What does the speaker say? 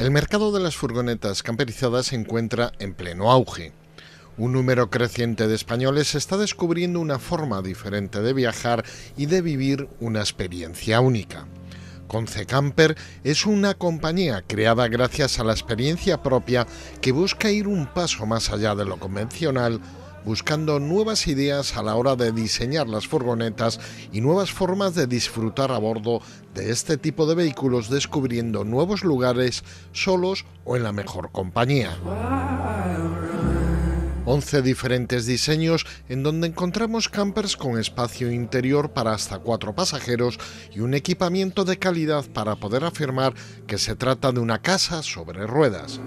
El mercado de las furgonetas camperizadas se encuentra en pleno auge. Un número creciente de españoles está descubriendo una forma diferente de viajar y de vivir una experiencia única. Conce Camper es una compañía creada gracias a la experiencia propia que busca ir un paso más allá de lo convencional buscando nuevas ideas a la hora de diseñar las furgonetas y nuevas formas de disfrutar a bordo de este tipo de vehículos, descubriendo nuevos lugares solos o en la mejor compañía. 11 diferentes diseños en donde encontramos campers con espacio interior para hasta 4 pasajeros y un equipamiento de calidad para poder afirmar que se trata de una casa sobre ruedas.